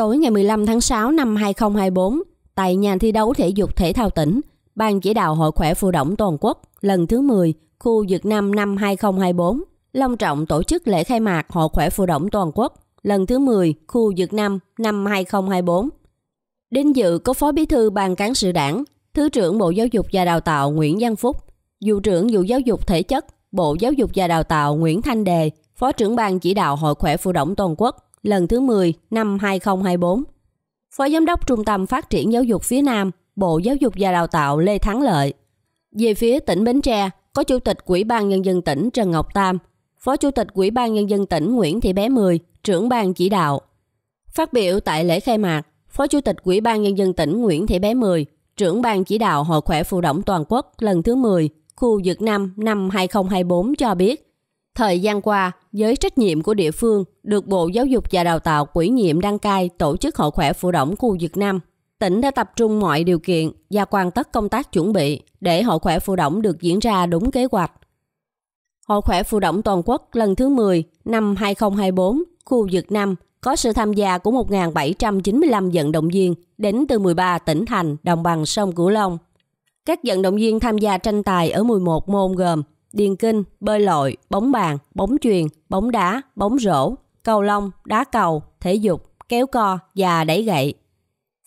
Tối ngày 15 tháng 6 năm 2024, tại nhà thi đấu thể dục thể thao tỉnh, Ban chỉ đạo Hội khỏe phụ động toàn quốc lần thứ 10, khu vực Nam năm 2024, long trọng tổ chức lễ khai mạc Hội khỏe phụ động toàn quốc lần thứ 10, khu vực Nam năm 2024. Đến dự có Phó Bí thư Ban cán sự đảng, Thứ trưởng Bộ Giáo dục và Đào tạo Nguyễn Văn Phúc, Vụ trưởng Vụ Giáo dục Thể chất, Bộ Giáo dục và Đào tạo Nguyễn Thanh Đề, Phó trưởng Ban chỉ đạo Hội khỏe phụ động toàn quốc lần thứ 10 năm 2024. Phó Giám đốc Trung tâm Phát triển Giáo dục phía Nam, Bộ Giáo dục và Đào tạo Lê Thắng Lợi. Về phía tỉnh Bến Tre, có Chủ tịch Ủy ban Nhân dân tỉnh Trần Ngọc Tam, Phó Chủ tịch Ủy ban Nhân dân tỉnh Nguyễn Thị Bé Mười, trưởng ban chỉ đạo. Phát biểu tại lễ khai mạc, Phó Chủ tịch Ủy ban Nhân dân tỉnh Nguyễn Thị Bé Mười, trưởng ban chỉ đạo Hội khỏe phụ động toàn quốc lần thứ 10, khu vực 5 năm 2024 cho biết, Thời gian qua, với trách nhiệm của địa phương, được Bộ Giáo dục và Đào tạo quỹ nhiệm đăng cai tổ chức hội khỏe phụ động khu Việt Nam. Tỉnh đã tập trung mọi điều kiện và quan tất công tác chuẩn bị để hội khỏe phụ động được diễn ra đúng kế hoạch. Hội khỏe phụ động toàn quốc lần thứ 10 năm 2024, khu Việt Nam có sự tham gia của 1.795 vận động viên đến từ 13 tỉnh thành đồng bằng sông Cửu Long. Các vận động viên tham gia tranh tài ở 11 môn gồm điền kinh, bơi lội, bóng bàn, bóng chuyền, bóng đá, bóng rổ, cầu lông, đá cầu, thể dục, kéo co và đẩy gậy.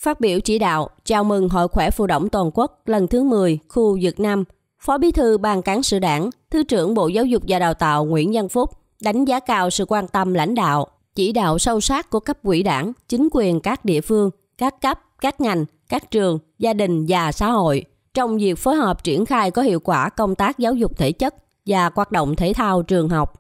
Phát biểu chỉ đạo chào mừng Hội khỏe phụ động toàn quốc lần thứ 10 khu vực Nam, Phó Bí thư Ban cán sự Đảng, Thứ trưởng Bộ Giáo dục và Đào tạo Nguyễn Văn Phúc đánh giá cao sự quan tâm lãnh đạo, chỉ đạo sâu sát của cấp ủy Đảng, chính quyền các địa phương, các cấp, các ngành, các trường, gia đình và xã hội trong việc phối hợp triển khai có hiệu quả công tác giáo dục thể chất và hoạt động thể thao trường học.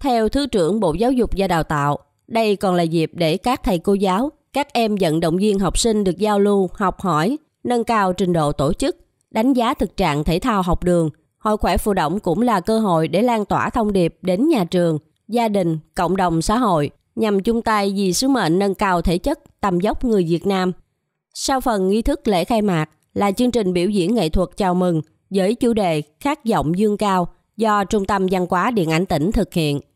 Theo Thứ trưởng Bộ Giáo dục và Đào tạo, đây còn là dịp để các thầy cô giáo, các em vận động viên học sinh được giao lưu, học hỏi, nâng cao trình độ tổ chức, đánh giá thực trạng thể thao học đường. Hội khỏe phụ động cũng là cơ hội để lan tỏa thông điệp đến nhà trường, gia đình, cộng đồng xã hội nhằm chung tay vì sứ mệnh nâng cao thể chất, tầm dốc người Việt Nam. Sau phần nghi thức lễ khai mạc, là chương trình biểu diễn nghệ thuật chào mừng với chủ đề Khát giọng dương cao do Trung tâm Văn hóa Điện ảnh tỉnh thực hiện.